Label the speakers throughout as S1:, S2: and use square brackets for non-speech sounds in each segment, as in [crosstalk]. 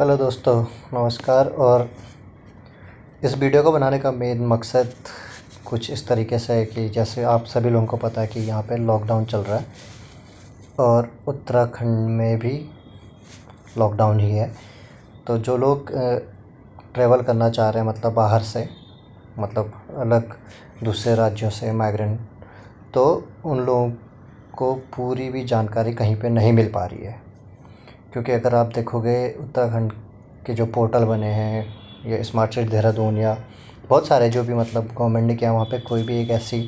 S1: hello दोस्तों नमस्कार और इस वीडियो को बनाने का मेन मकसद कुछ इस तरीके से है कि जैसे आप सभी लोगों को पता है कि यहाँ पे लॉकडाउन चल रहा है और उत्तराखंड में भी लॉकडाउन ही है तो जो लोग ट्रैवल करना चाह रहे हैं मतलब बाहर से मतलब अलग दूसरे राज्यों से माइग्रेंट तो उन लोगों को पूरी भी जानकारी कहीं पे नहीं मिल पा रही है क्योंकि अगर आप देखोगे उत्तराखंड के जो पोर्टल बने हैं या स्मार्ट सिटी देहरादून या बहुत सारे जो भी मतलब गवर्नमेंट ने किया वहाँ पे कोई भी एक ऐसी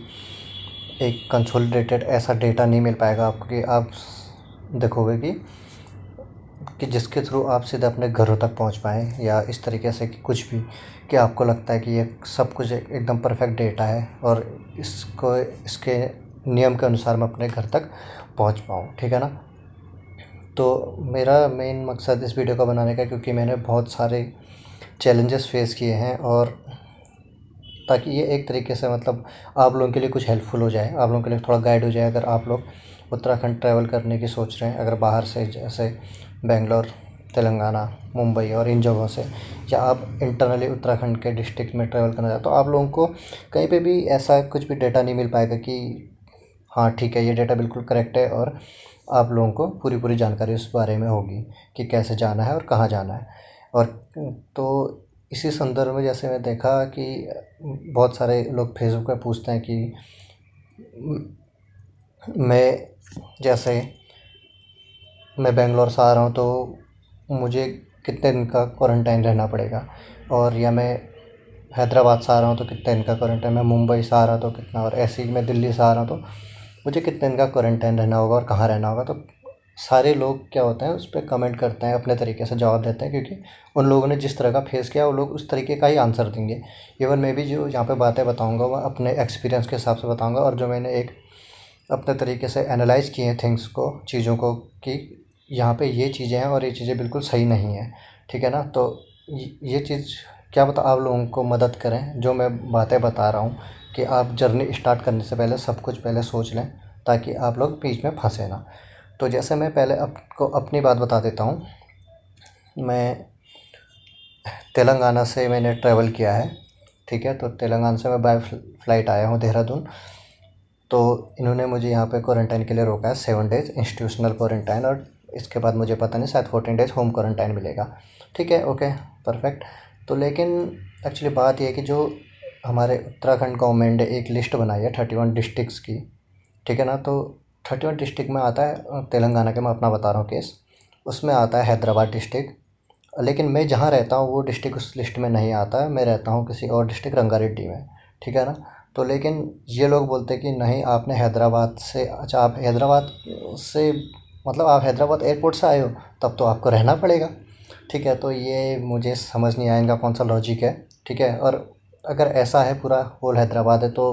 S1: एक कंसोलिडेटेड ऐसा डेटा नहीं मिल पाएगा आपको कि आप देखोगे कि कि जिसके थ्रू आप सीधे अपने घरों तक पहुँच पाएँ या इस तरीके से कि कुछ भी कि आपको लगता है कि ये सब कुछ एकदम परफेक्ट डेटा है और इसको इसके नियम के अनुसार मैं अपने घर तक पहुँच पाऊँ ठीक है ना तो मेरा मेन मकसद इस वीडियो को बनाने का क्योंकि मैंने बहुत सारे चैलेंजेस फ़ेस किए हैं और ताकि ये एक तरीके से मतलब आप लोगों के लिए कुछ हेल्पफुल हो जाए आप लोगों के लिए थोड़ा गाइड हो जाए अगर आप लोग उत्तराखंड ट्रैवल करने की सोच रहे हैं अगर बाहर से जैसे बेंगलोर तेलंगाना मुंबई और इन जगहों से या आप इंटरनली उत्तराखंड के डिस्ट्रिक्ट में ट्रैवल करना चाहते तो आप लोगों को कहीं पे भी ऐसा कुछ भी डेटा नहीं मिल पाएगा कि हाँ ठीक है ये डेटा बिल्कुल करेक्ट है और आप लोगों को पूरी पूरी जानकारी उस बारे में होगी कि कैसे जाना है और कहाँ जाना है और तो इसी संदर्भ में जैसे मैं देखा कि बहुत सारे लोग फेसबुक पर पूछते हैं कि मैं जैसे मैं बेंगलोर से आ रहा हूँ तो मुझे कितने दिन का क्वारंटाइन रहना पड़ेगा और या मैं हैदराबाद से आ रहा हूँ तो कितने दिन का क्वारंटाइन मैं मुंबई से आ रहा हूँ तो कितना और ऐसे ही मैं दिल्ली से आ रहा हूँ तो मुझे कितने दिन का क्वारंटाइन रहना होगा और कहाँ रहना होगा तो सारे लोग क्या होते हैं उस पर कमेंट करते हैं अपने तरीके से जवाब देते हैं क्योंकि उन लोगों ने जिस तरह का फेस किया वो लोग उस तरीके का ही आंसर देंगे इवन मैं भी जो यहाँ पे बातें बताऊँगा वह अपने एक्सपीरियंस के हिसाब से बताऊँगा और जो मैंने एक अपने तरीके से एनालाइज़ किए हैं थिंग्स को चीज़ों को कि यहाँ पर ये चीज़ें हैं और ये चीज़ें बिल्कुल सही नहीं हैं ठीक है ना तो ये चीज़ क्या बता आप लोगों को मदद करें जो मैं बातें बता रहा हूँ कि आप जर्नी स्टार्ट करने से पहले सब कुछ पहले सोच लें ताकि आप लोग बीच में फंसे ना तो जैसे मैं पहले आपको अपनी बात बता देता हूँ मैं तेलंगाना से मैंने ट्रैवल किया है ठीक है तो तेलंगाना से मैं बाय फ्लाइट आया हूँ देहरादून तो इन्होंने मुझे यहाँ पे क्वारंटाइन के लिए रोका है सेवन डेज़ इंस्टीट्यूशनल क्वारंटाइन और इसके बाद मुझे पता नहीं शायद फोर्टीन डेज़ होम क्वारंटाइन मिलेगा ठीक है ओके परफेक्ट तो लेकिन एक्चुअली बात यह है कि जो हमारे उत्तराखंड गवर्नमेंट एक लिस्ट बनाई है थर्टी वन डिस्ट्रिक्स की ठीक है ना तो थर्टी वन डिस्ट्रिक्ट में आता है तेलंगाना के मैं अपना बता रहा हूँ केस उसमें आता है हैदराबाद डिस्ट्रिक्ट लेकिन मैं जहाँ रहता हूँ वो डिस्ट्रिक्ट उस लिस्ट में नहीं आता है मैं रहता हूँ किसी और डिस्ट्रिक्ट रंगारेड्डी में ठीक है ना तो लेकिन ये लोग बोलते हैं कि नहीं आपने हैदराबाद से अच्छा आप हैदराबाद से मतलब आप हैदराबाद एयरपोर्ट से आए हो तब तो आपको रहना पड़ेगा ठीक है तो ये मुझे समझ नहीं आया इनका कौन सा लॉजिक है ठीक है और अगर ऐसा है पूरा होल हैदराबाद है तो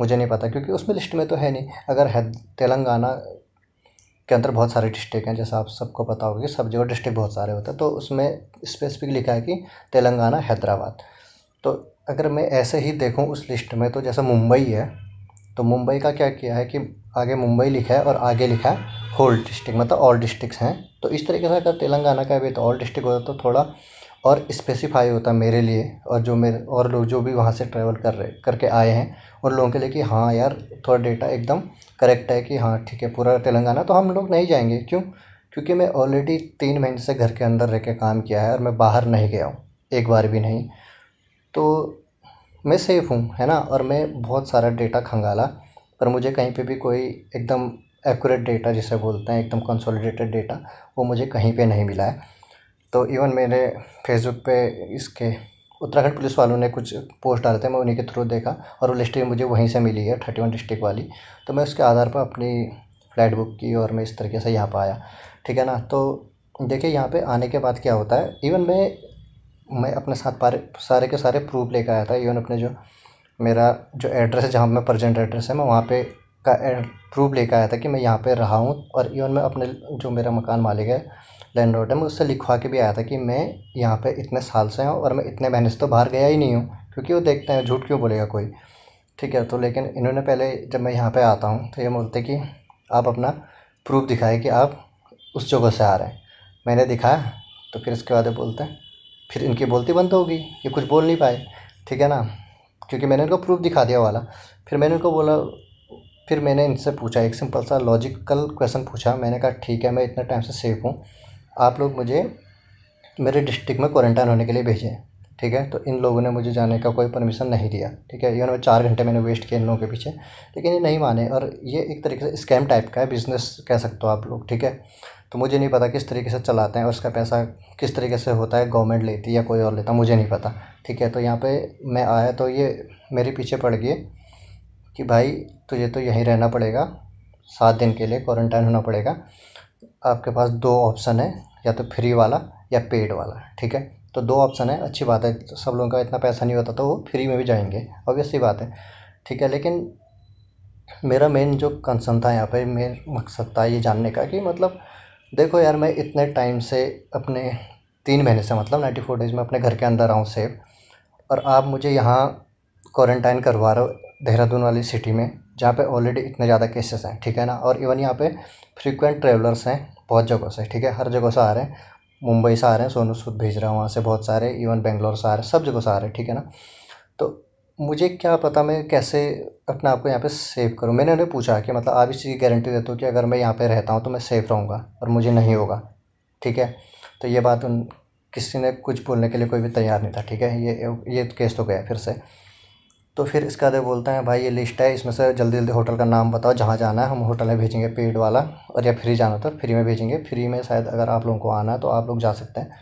S1: मुझे नहीं पता क्योंकि उसमें लिस्ट में तो है नहीं अगर है तेलंगाना के अंदर बहुत सारे डिस्ट्रिक्ट हैं जैसा आप सबको पता होगा कि सब जगह डिस्ट्रिक्ट बहुत सारे होते हैं तो उसमें स्पेसिफिक लिखा है कि तेलंगाना हैदराबाद तो अगर मैं ऐसे ही देखूँ उस लिस्ट में तो जैसा मुंबई है तो मुंबई का क्या किया है कि आगे मुंबई लिखा है और आगे लिखा है होल डिस्ट्रिक्ट मतलब ऑल डिस्ट्रिक्ट हैं तो इस तरीके से अगर तेलंगाना का भी तो ऑल डिस्ट्रिक्ट होता तो थोड़ा और स्पेसिफ़ाई होता मेरे लिए और जो मेरे और लोग जो भी वहाँ से ट्रैवल कर रहे करके आए हैं उन लोगों के लिए कि हाँ यार थोड़ा डेटा एकदम करेक्ट है कि हाँ ठीक है पूरा तेलंगाना तो हम लोग नहीं जाएंगे क्यों क्योंकि मैं ऑलरेडी तीन महीने से घर के अंदर रह के काम किया है और मैं बाहर नहीं गया हूँ एक बार भी नहीं तो मैं सेफ़ हूँ है ना और मैं बहुत सारा डेटा खंगाला पर मुझे कहीं पे भी कोई एकदम एक्यूरेट डेटा जिसे बोलते हैं एकदम कंसोलिडेटेड डेटा वो मुझे कहीं पे नहीं मिला है तो इवन मेरे फेसबुक पे इसके उत्तराखंड पुलिस वालों ने कुछ पोस्ट डाले थे मैं उन्हीं के थ्रू देखा और वो लिस्ट भी मुझे वहीं से मिली है थर्टी वन डिस्ट्रिक्ट वाली तो मैं उसके आधार पर अपनी फ़्लाइट बुक की और मैं इस तरीके से यहाँ पर आया ठीक है ना तो देखिए यहाँ पे आने के बाद क्या होता है इवन मैं मैं अपने साथ पारे सारे के सारे प्रूफ लेकर आया था इवन अपने जो मेरा जो एड्रेस है जहाँ मैं प्रजेंट एड्रेस है मैं वहाँ पे का प्रूफ लेकर आया था कि मैं यहाँ पे रहा हूँ और इवन मैं अपने जो मेरा मकान मालिक है लैंडलॉर्ड है मैं उससे लिखवा के भी आया था कि मैं यहाँ पे इतने साल से हूँ और मैं इतने महीने से तो बाहर गया ही नहीं हूँ क्योंकि वो देखते हैं झूठ क्यों बोलेगा कोई ठीक है तो लेकिन इन्होंने पहले जब मैं यहाँ पे आता हूँ तो ये बोलते कि आप अपना प्रूफ दिखाएं कि आप उस जगह से आ रहे हैं मैंने दिखाया तो फिर इसके बाद ये बोलते हैं फिर इनकी बोलती बंद होगी ये कुछ बोल नहीं पाए ठीक है ना क्योंकि मैंने इनको प्रूफ दिखा दिया वाला फिर मैंने उनको बोला फिर मैंने इनसे पूछा एक सिंपल सा लॉजिकल क्वेश्चन पूछा मैंने कहा ठीक है मैं इतना टाइम से सेफ हूँ आप लोग मुझे मेरे डिस्ट्रिक्ट में क्वारंटाइन होने के लिए भेजें ठीक है तो इन लोगों ने मुझे जाने का कोई परमिशन नहीं दिया ठीक है इवन वो चार घंटे मैंने वेस्ट किए इन लोगों के पीछे लेकिन ये नहीं माने और ये एक तरीके से स्कैम टाइप का है बिज़नेस कह सकते हो आप लोग ठीक है तो मुझे नहीं पता किस तरीके से चलाते हैं और उसका पैसा किस तरीके से होता है गवर्नमेंट लेती है या कोई और लेता मुझे नहीं पता ठीक है तो यहाँ पर मैं आया तो ये मेरे पीछे पड़ गए कि भाई तुझे तो यहीं रहना पड़ेगा सात दिन के लिए क्वारंटाइन होना पड़ेगा आपके पास दो ऑप्शन है या तो फ्री वाला या पेड वाला ठीक है तो दो ऑप्शन है अच्छी बात है सब लोगों का इतना पैसा नहीं होता तो वो फ्री में भी जाएंगे ऑब्वियस सी बात है ठीक है लेकिन मेरा मेन जो कंसर्न था यहाँ पर मेन मकसद था ये जानने का कि मतलब देखो यार मैं इतने टाइम से अपने तीन महीने से मतलब नाइन्टी फोर डेज़ में अपने घर के अंदर आऊँ सेफ और आप मुझे यहाँ क्वारंटाइन करवा रहे हो देहरादून वाली सिटी में जहाँ पे ऑलरेडी इतने ज़्यादा केसेस हैं ठीक है ना और इवन यहाँ पे फ्रीक्वेंट ट्रेवलर्स हैं बहुत जगहों से ठीक है हर जगह से आ रहे हैं मुंबई से आ रहे हैं सोनू सूद भेज रहा हूँ वहाँ से बहुत सारे इवन बेंगलोर से आ रहे हैं सब जगह से आ रहे हैं ठीक है ना तो मुझे क्या पता मैं कैसे अपने आप को यहाँ पे सेव करूँ मैंने उन्हें पूछा कि मतलब आप इस चीज़ की गारंटी देते हो कि अगर मैं यहाँ पे रहता हूँ तो मैं सेफ़ रहूँगा और मुझे नहीं होगा ठीक है तो ये बात उन किसी ने कुछ बोलने के लिए कोई भी तैयार नहीं था ठीक है ये ये केस तो गया फिर से तो फिर इसका बाद बोलते हैं भाई ये लिस्ट है इसमें से जल्दी जल्दी होटल का नाम बताओ जहाँ जाना है हम होटल में भेजेंगे पेड वाला और या फ्री जाना तो फ्री में भेजेंगे फ्री में शायद अगर आप लोगों को आना है तो आप लोग जा सकते हैं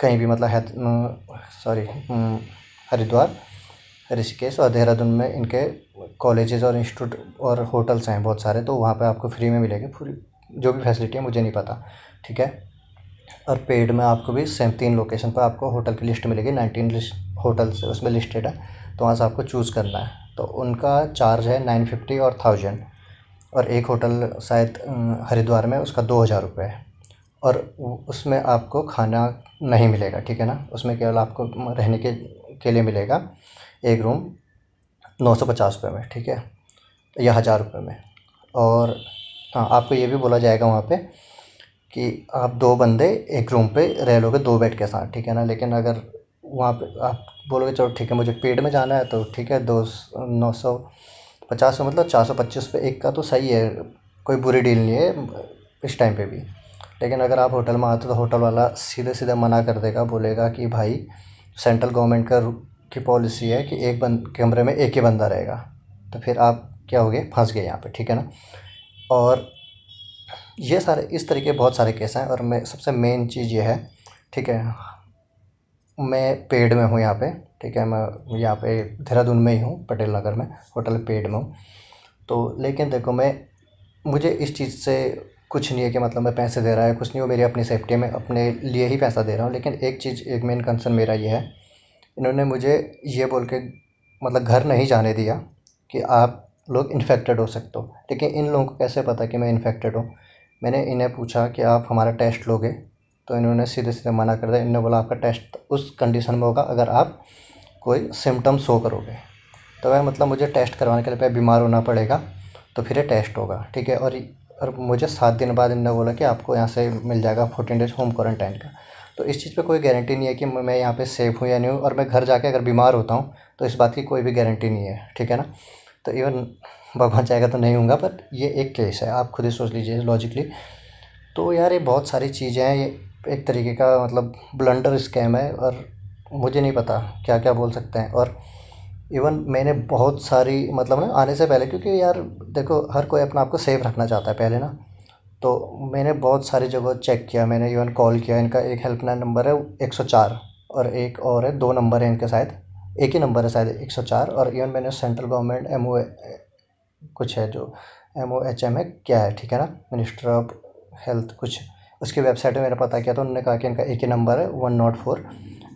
S1: कहीं भी मतलब है सॉरी हरिद्वार ऋषिकेश और देहरादून में इनके कॉलेजेस और इंस्टीट्यूट और होटल्स हैं बहुत सारे तो वहाँ पे आपको फ्री में मिलेंगे पूरी जो भी फैसिलिटी है मुझे नहीं पता ठीक है और पेड में आपको भी सेम तीन लोकेशन पर आपको होटल की लिस्ट मिलेगी नाइनटीन लिस्ट होटल्स उसमें लिस्टेड है तो वहाँ से आपको चूज़ करना है तो उनका चार्ज है नाइन फिफ्टी और थाउजेंड और एक होटल शायद अं, हरिद्वार में उसका दो हज़ार रुपये है और उसमें आपको खाना नहीं मिलेगा ठीक है ना उसमें केवल आपको रहने के के लिए मिलेगा एक रूम नौ सौ पचास रुपये में ठीक है या हज़ार रुपये में और हाँ आपको ये भी बोला जाएगा वहाँ पे कि आप दो बंदे एक रूम पे रह लोगे दो बेड के साथ ठीक है ना लेकिन अगर वहाँ पे आप बोलोगे चलो ठीक है मुझे पेड में जाना है तो ठीक है दो नौ सौ पचास सौ मतलब चार सौ पच्चीस पे एक का तो सही है कोई बुरी डील नहीं है इस टाइम पे भी लेकिन अगर आप होटल में आते हो तो होटल वाला सीधे सीधे मना कर देगा बोलेगा कि भाई सेंट्रल गवर्नमेंट का की पॉलिसी है कि एक बंद कमरे में एक ही बंदा रहेगा तो फिर आप क्या हो गए फंस गए यहाँ पे ठीक है ना और ये सारे इस तरीके बहुत सारे केस हैं और मैं सबसे मेन चीज़ ये है ठीक है मैं पेड में हूँ यहाँ पे ठीक है मैं यहाँ पे देहरादून में ही हूँ पटेल नगर में होटल पेड में हूँ तो लेकिन देखो मैं मुझे इस चीज़ से कुछ नहीं है कि मतलब मैं पैसे दे रहा है कुछ नहीं वो मेरी अपनी सेफ्टी में अपने लिए ही पैसा दे रहा हूँ लेकिन एक चीज़ एक मेन कंसर्न मेरा ये है इन्होंने मुझे ये बोल के मतलब घर नहीं जाने दिया कि आप लोग इन्फेक्टेड हो सकते हो लेकिन इन लोगों को कैसे पता कि मैं इन्फेक्टेड हूँ मैंने इन्हें पूछा कि आप हमारा टेस्ट लोगे तो इन्होंने सीधे सीधे मना कर दिया इन्होंने बोला आपका टेस्ट उस कंडीशन में होगा अगर आप कोई सिम्टम शो करोगे तो वह मतलब मुझे टेस्ट करवाने के लिए पहले बीमार होना पड़ेगा तो फिर ये टेस्ट होगा ठीक है और और मुझे सात दिन बाद इन्होंने बोला कि आपको यहाँ से मिल जाएगा फोर्टीन डेज होम क्वारंटाइन का तो इस चीज़ पे कोई गारंटी नहीं है कि मैं यहाँ पे सेफ़ हूँ या नहीं हूँ और मैं घर जाके अगर बीमार होता हूँ तो इस बात की कोई भी गारंटी नहीं है ठीक है ना तो इवन भगवान चाहेगा तो नहीं होगा पर ये एक केस है आप खुद ही सोच लीजिए लॉजिकली तो यार ये बहुत सारी चीज़ें हैं ये एक तरीके का मतलब ब्लंडर स्कैम है और मुझे नहीं पता क्या क्या बोल सकते हैं और इवन मैंने बहुत सारी मतलब ना आने से पहले क्योंकि यार देखो हर कोई अपने आप को सेफ रखना चाहता है पहले ना तो मैंने बहुत सारी जगह चेक किया मैंने इवन कॉल किया इनका एक हेल्पलाइन नंबर है एक सौ चार और एक और है दो नंबर है इनके शायद एक ही नंबर है शायद एक सौ चार और इवन मैंने सेंट्रल गवर्नमेंट एम ओ कुछ है जो एम ओ एच एम है क्या है ठीक है ना मिनिस्टर ऑफ हेल्थ कुछ उसकी वेबसाइट में मैंने पता किया तो उन्होंने कहा कि इनका एक ही नंबर है वन नॉट फोर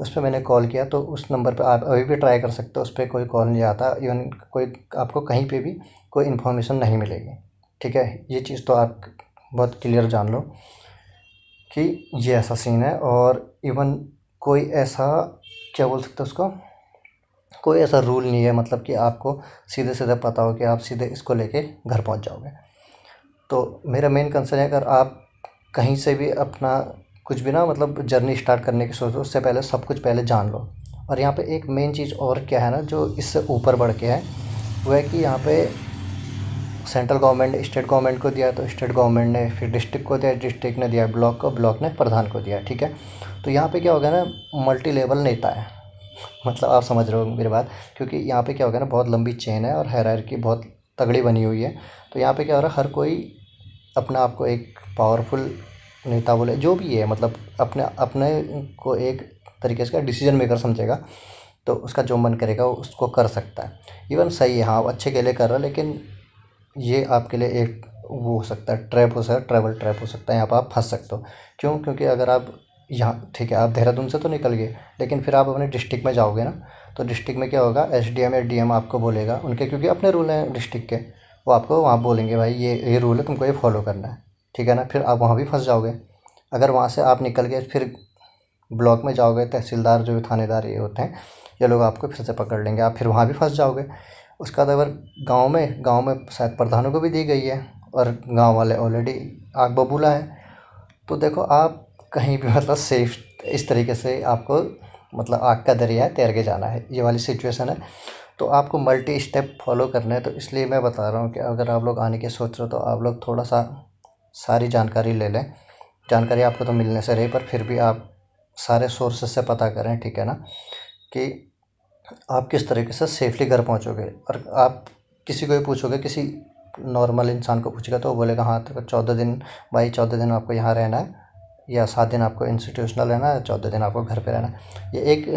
S1: उस पर मैंने कॉल किया तो उस नंबर पर आप अभी भी ट्राई कर सकते हो उस पर कोई कॉल नहीं आता इवन कोई आपको कहीं पर भी कोई इन्फॉर्मेशन नहीं मिलेगी ठीक है ये चीज़ तो आप बहुत क्लियर जान लो कि ये ऐसा सीन है और इवन कोई ऐसा क्या बोल सकते उसको कोई ऐसा रूल नहीं है मतलब कि आपको सीधे सीधे पता हो कि आप सीधे इसको लेके घर पहुंच जाओगे तो मेरा मेन कंसर्न है अगर आप कहीं से भी अपना कुछ भी ना मतलब जर्नी स्टार्ट करने की सोचो उससे पहले सब कुछ पहले जान लो और यहाँ पे एक मेन चीज़ और क्या है ना जो इससे ऊपर बढ़ के है वो है कि यहाँ पे सेंट्रल गवर्नमेंट स्टेट गवर्नमेंट को दिया तो स्टेट गवर्नमेंट ने फिर डिस्ट्रिक्ट को दिया डिस्ट्रिक्ट ने दिया ब्लॉक को ब्लॉक ने प्रधान को दिया ठीक है तो यहाँ पे क्या हो गया ना मल्टी लेवल नेता है [laughs] मतलब आप समझ रहे हो मेरी बात क्योंकि यहाँ पे क्या हो गया ना बहुत लंबी चेन है और की बहुत तगड़ी बनी हुई है तो यहाँ पे क्या हो रहा है हर कोई अपने आप को एक पावरफुल नेता बोले जो भी है मतलब अपने अपने को एक तरीके से डिसीजन मेकर समझेगा तो उसका जो मन करेगा वो उसको कर सकता है इवन सही है हाँ अच्छे के लिए कर रहा है लेकिन ये आपके लिए एक वो हो सकता है ट्रैप हो सकता है ट्रैवल ट्रैप हो सकता है यहाँ पर आप फंस सकते हो क्यों क्योंकि अगर आप यहाँ ठीक है आप देहरादून से तो निकल गए लेकिन फिर आप अपने डिस्ट्रिक्ट में जाओगे ना तो डिस्ट्रिक्ट में क्या होगा एस डी एम या डी एम आपको बोलेगा उनके क्योंकि अपने रूल हैं डिस्ट्रिक्ट के वो आपको वहाँ बोलेंगे भाई ये ये रूल है तुमको ये फॉलो करना है ठीक है ना फिर आप वहाँ भी फंस जाओगे अगर वहाँ से आप निकल के फिर ब्लॉक में जाओगे तहसीलदार जो थानेदार ये होते हैं ये लोग आपको फिर से पकड़ लेंगे आप फिर वहाँ भी फंस जाओगे उसका बाद अगर गाँव में गाँव में शायद प्रधानों को भी दी गई है और गाँव वाले ऑलरेडी आग बबूला है तो देखो आप कहीं भी मतलब सेफ इस तरीके से आपको मतलब आग का दरिया तैर के जाना है ये वाली सिचुएशन है तो आपको मल्टी स्टेप फॉलो करना है तो इसलिए मैं बता रहा हूँ कि अगर आप लोग आने के सोच रहे हो तो आप लोग थोड़ा सा सारी जानकारी ले लें जानकारी आपको तो मिलने से रही पर फिर भी आप सारे सोर्सेस से पता करें ठीक है ना कि आप किस तरीके से सेफ़ली घर पहुँचोगे और आप किसी को भी पूछोगे किसी नॉर्मल इंसान को पूछेगा तो वो बोलेगा हाँ तो चौदह दिन भाई चौदह दिन आपको यहाँ रहना है या सात दिन आपको इंस्टीट्यूशनल रहना है चौदह दिन आपको घर पे रहना है ये एक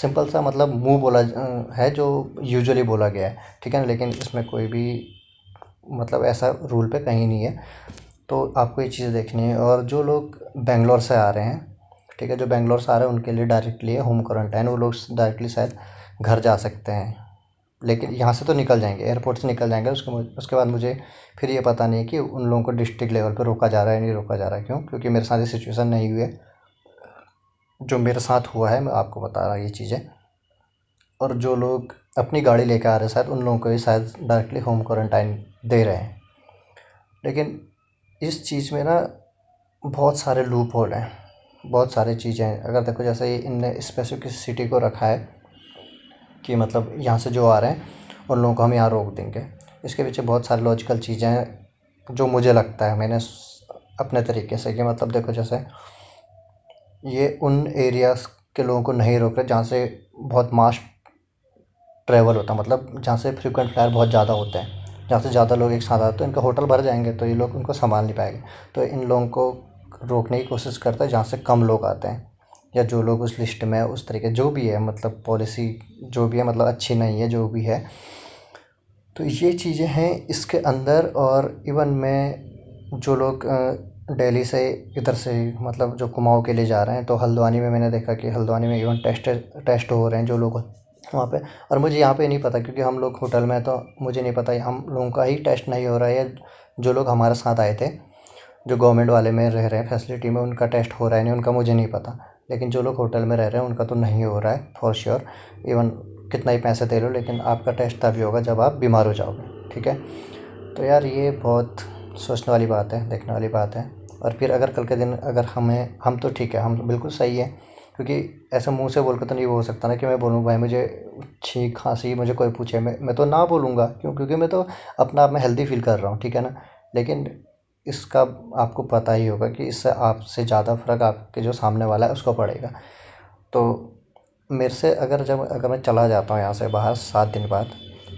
S1: सिंपल सा मतलब मुँह बोला है जो यूजुअली बोला गया है ठीक है ना लेकिन इसमें कोई भी मतलब ऐसा रूल पे कहीं नहीं है तो आपको ये चीज़ देखनी है और जो लोग बेंगलोर से आ रहे हैं ठीक है जो बेंगलोर से आ रहे हैं उनके लिए डायरेक्टली होम क्वारंटाइन वो लोग डायरेक्टली शायद घर जा सकते हैं लेकिन यहाँ से तो निकल जाएंगे एयरपोर्ट से निकल जाएंगे उसके उसके बाद मुझे फिर ये पता नहीं कि उन लोगों को डिस्ट्रिक्ट लेवल पर रोका जा रहा है नहीं रोका जा रहा है क्यों क्योंकि मेरे साथ ये सिचुएसन नहीं हुई है जो मेरे साथ हुआ है मैं आपको बता रहा ये चीज़ें और जो लोग अपनी गाड़ी लेकर आ रहे हैं शायद उन लोगों को भी शायद डायरेक्टली होम क्वारंटाइन दे रहे हैं लेकिन इस चीज़ में ना बहुत सारे लूप होल हैं बहुत सारी चीज़ें हैं अगर देखो जैसे इनने स्पेसिफिक सिटी को रखा है कि मतलब यहाँ से जो आ रहे हैं उन लोगों को हम यहाँ रोक देंगे इसके पीछे बहुत सारे लॉजिकल चीज़ें हैं जो मुझे लगता है मैंने अपने तरीके से कि मतलब देखो जैसे ये उन एरियाज़ के लोगों को नहीं रोक रहे जहाँ से बहुत मास ट्रैवल होता है मतलब जहाँ से फ्रीक्वेंट फ्लायर बहुत ज़्यादा होते हैं जहाँ से ज़्यादा लोग एक साथ आते हैं तो इनका होटल भर जाएंगे तो ये लोग उनको संभाल नहीं पाएंगे तो इन लोगों को रोकने की कोशिश करता है जहाँ से कम लोग आते हैं या जो लोग उस लिस्ट में उस तरीके जो भी है मतलब पॉलिसी जो भी है मतलब अच्छी नहीं है जो भी है तो ये चीज़ें हैं इसके अंदर और इवन मैं जो लोग दिल्ली से इधर से मतलब जो कुमाऊँ के लिए जा रहे हैं तो हल्द्वानी में मैंने देखा कि हल्द्वानी में इवन टेस्ट टेस्ट हो रहे हैं जो लोग वहाँ पे और मुझे यहाँ पे नहीं पता क्योंकि हम लोग होटल में तो मुझे नहीं पता हम लोगों का ही टेस्ट नहीं हो रहा है जो लोग हमारे साथ आए थे जो गवर्नमेंट वाले में रह रहे हैं फैसिलिटी में उनका टेस्ट हो रहा है नहीं उनका मुझे नहीं पता लेकिन जो लोग होटल में रह रहे हैं उनका तो नहीं हो रहा है फॉर श्योर इवन कितना ही पैसे दे लो लेकिन आपका टेस्ट तभी होगा जब आप बीमार हो जाओगे ठीक है तो यार ये बहुत सोचने वाली बात है देखने वाली बात है और फिर अगर कल के दिन अगर हमें हम तो ठीक है हम बिल्कुल सही है क्योंकि ऐसा मुँह से बोल कर तो नहीं हो सकता ना कि मैं बोलूँ भाई मुझे अच्छी खांसी मुझे कोई पूछे मैं मैं तो ना बोलूँगा क्यों क्योंकि मैं तो अपना आप में हेल्दी फील कर रहा हूँ ठीक है ना लेकिन इसका आपको पता ही होगा कि इससे आपसे ज़्यादा फ़र्क आपके जो सामने वाला है उसको पड़ेगा तो मेरे से अगर जब अगर मैं चला जाता हूँ यहाँ से बाहर सात दिन बाद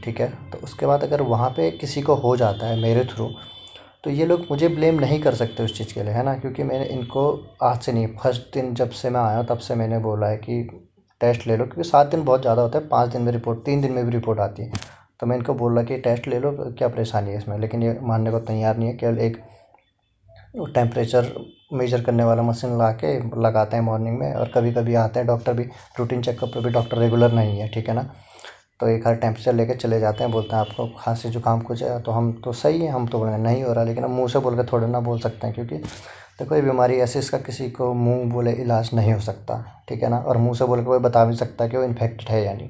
S1: ठीक है तो उसके बाद अगर वहाँ पे किसी को हो जाता है मेरे थ्रू तो ये लोग मुझे ब्लेम नहीं कर सकते उस चीज़ के लिए है ना क्योंकि मैंने इनको आज से नहीं फर्स्ट दिन जब से मैं आया तब से मैंने बोला है कि टेस्ट ले लो क्योंकि सात दिन बहुत ज़्यादा होता है पाँच दिन में रिपोर्ट तीन दिन में भी रिपोर्ट आती है तो मैं इनको बोल रहा कि टेस्ट ले लो क्या परेशानी है इसमें लेकिन ये मानने को तैयार नहीं है केवल एक टेम्परेचर मेजर करने वाला मशीन ला के लगाते हैं मॉर्निंग में और कभी कभी आते हैं डॉक्टर भी रूटीन चेकअप पर भी डॉक्टर रेगुलर नहीं है ठीक है ना तो एक हर टेम्परेचर लेके चले जाते हैं बोलते हैं आपको खांसी जुकाम कुछ है तो हम तो सही है हम तो हैं नहीं हो रहा लेकिन हम मुँह से बोल के थोड़े ना बोल सकते हैं क्योंकि तो कोई बीमारी ऐसी इसका किसी को मुंह बोले इलाज नहीं हो सकता ठीक है ना और मुँह से बोल के कोई बता भी सकता कि वो इन्फेक्टेड है यानी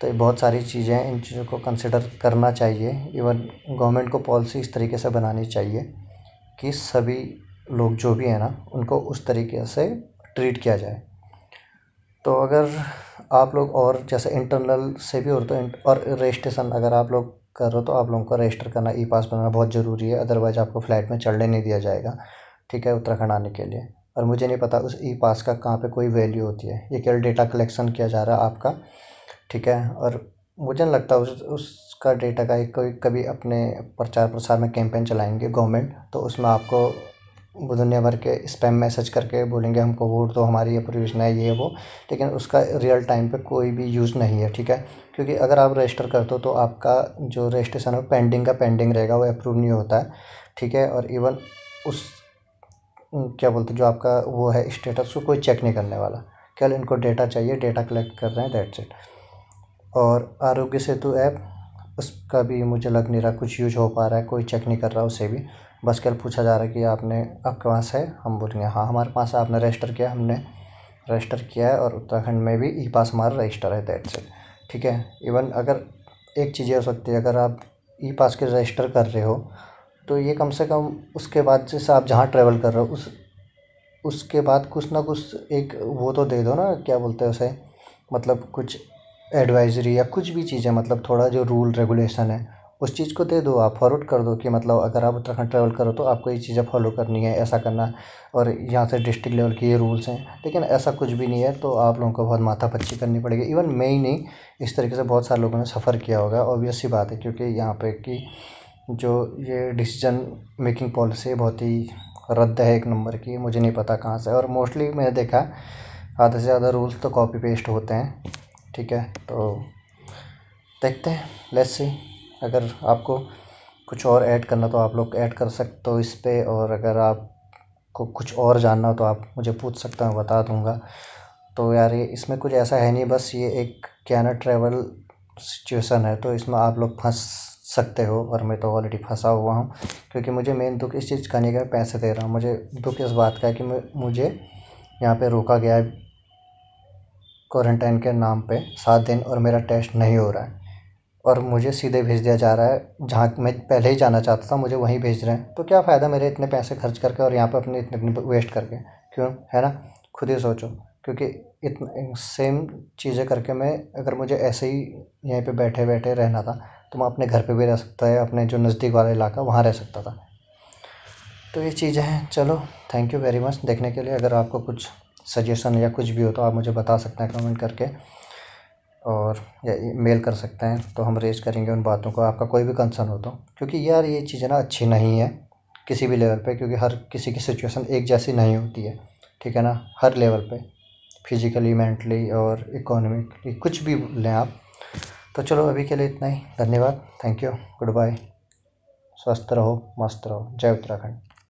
S1: तो ये बहुत सारी चीज़ें हैं इन चीज़ों को कंसिडर करना चाहिए इवन गवर्नमेंट को पॉलिसी इस तरीके से बनानी चाहिए कि सभी लोग जो भी हैं ना उनको उस तरीके से ट्रीट किया जाए तो अगर आप लोग और जैसे इंटरनल से भी और तो और रजिस्ट्रेशन अगर आप लोग कर रहे हो तो आप लोगों को रजिस्टर करना ई पास बनाना बहुत ज़रूरी है अदरवाइज़ आपको फ्लाइट में चढ़ने नहीं दिया जाएगा ठीक है उत्तराखंड आने के लिए और मुझे नहीं पता उस ई पास का कहाँ पे कोई वैल्यू होती है ये केवल डेटा कलेक्शन किया जा रहा है आपका ठीक है और मुझे नहीं लगता उस उसका डेटा का एक कोई कभी अपने प्रचार प्रसार में कैंपेन चलाएंगे गवर्नमेंट तो उसमें आपको वो दुनिया भर के स्पैम मैसेज करके बोलेंगे हमको वोट दो तो हमारी ये परियोजना है ये है वो लेकिन उसका रियल टाइम पे कोई भी यूज़ नहीं है ठीक है क्योंकि अगर आप रजिस्टर कर दो तो आपका जो रजिस्ट्रेशन है वो पेंडिंग का पेंडिंग रहेगा वो अप्रूव नहीं होता है ठीक है और इवन उस क्या बोलते जो आपका वो है स्टेटस को कोई चेक नहीं करने वाला कल इनको डेटा चाहिए डेटा कलेक्ट कर रहे हैं दैट्स इट और आरोग्य सेतु ऐप उसका भी मुझे लग नहीं रहा कुछ यूज हो पा रहा है कोई चेक नहीं कर रहा उसे भी बस के पूछा जा रहा है कि आपने आपके पास से हम बोलेंगे हाँ हमारे पास है आपने रजिस्टर किया हमने रजिस्टर किया है और उत्तराखंड में भी ई पास हमारा रजिस्टर है दैट से ठीक है इवन अगर एक चीज़ ये हो सकती है अगर आप ई पास के रजिस्टर कर रहे हो तो ये कम से कम उसके बाद जैसे आप जहाँ ट्रैवल कर रहे हो उस उसके बाद कुछ ना कुछ एक वो तो दे दो ना क्या बोलते हैं उसे मतलब कुछ एडवाइज़री या कुछ भी चीज़ें मतलब थोड़ा जो रूल रेगुलेशन है उस चीज़ को दे दो आप फॉरवर्ड कर दो कि मतलब अगर आप उत्तराखंड ट्रैवल करो तो आपको ये चीज़ें फॉलो करनी है ऐसा करना और यहाँ से डिस्ट्रिक्ट लेवल के ये रूल्स हैं लेकिन ऐसा कुछ भी नहीं है तो आप लोगों को बहुत पच्ची करनी पड़ेगी इवन मैं ही नहीं इस तरीके से बहुत सारे लोगों ने सफ़र किया होगा ऑब्वियस सी बात है क्योंकि यहाँ पर कि जो ये डिसीजन मेकिंग पॉलिसी बहुत ही रद्द है एक नंबर की मुझे नहीं पता कहाँ से और मोस्टली मैंने देखा आधे से ज़्यादा रूल्स तो कॉपी पेस्ट होते हैं ठीक है तो देखते हैं लेट्स सी अगर आपको कुछ और ऐड करना तो आप लोग ऐड कर सकते हो इस पर और अगर आपको कुछ और जानना हो तो आप मुझे पूछ सकते हैं बता दूँगा तो यार ये इसमें कुछ ऐसा है नहीं बस ये एक क्या ट्रैवल सिचुएशन है तो इसमें आप लोग फँस सकते हो और मैं तो ऑलरेडी फँसा हुआ हूँ क्योंकि मुझे मेन दुख इस चीज़ का नहीं है पैसे दे रहा हूँ मुझे दुख इस बात का है कि मुझे यहाँ पे रोका गया है क्वारंटाइन के नाम पे सात दिन और मेरा टेस्ट नहीं हो रहा है और मुझे सीधे भेज दिया जा रहा है जहाँ मैं पहले ही जाना चाहता था मुझे वहीं भेज रहे हैं तो क्या फ़ायदा मेरे इतने पैसे खर्च करके और यहाँ पर अपने इतने इतने वेस्ट करके क्यों है ना खुद ही सोचो क्योंकि इतने सेम चीज़ें करके मैं अगर मुझे ऐसे ही यहीं पे बैठे बैठे रहना था तो मैं अपने घर पे भी रह सकता है अपने जो नज़दीक वाला इलाका वहाँ रह सकता था तो ये चीज़ें हैं चलो थैंक यू वेरी मच देखने के लिए अगर आपको कुछ सजेशन या कुछ भी हो तो आप मुझे बता सकते हैं कमेंट करके और मेल कर सकते हैं तो हम रेज़ करेंगे उन बातों को आपका कोई भी कंसर्न हो तो क्योंकि यार ये चीज़ें ना अच्छी नहीं है किसी भी लेवल पे क्योंकि हर किसी की सिचुएशन एक जैसी नहीं होती है ठीक है ना हर लेवल पे फिज़िकली मेंटली और इकोनॉमिकली कुछ भी लें आप तो चलो अभी के लिए इतना ही धन्यवाद थैंक यू गुड बाय स्वस्थ रहो मस्त रहो जय उत्तराखंड